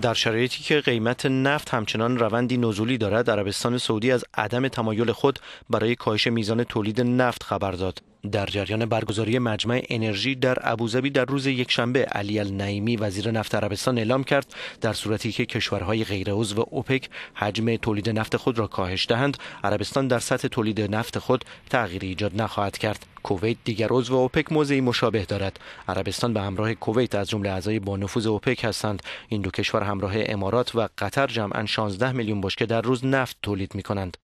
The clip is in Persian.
در شرایطی که قیمت نفت همچنان روندی نزولی دارد عربستان سعودی از عدم تمایل خود برای کاهش میزان تولید نفت خبر داد در جریان برگزاری مجمع انرژی در ابوظبی در روز یکشنبه علی النعیمی وزیر نفت عربستان اعلام کرد در صورتی که کشورهای غیر عضو اوپک حجم تولید نفت خود را کاهش دهند عربستان در سطح تولید نفت خود تغییری ایجاد نخواهد کرد کویت دیگر عضو اوپک موضعی مشابه دارد عربستان به همراه کویت از جمله اعضای با نفوذ اوپک هستند این دو کشور همراه امارات و قطر جمعا 16 میلیون بشکه در روز نفت تولید می کنند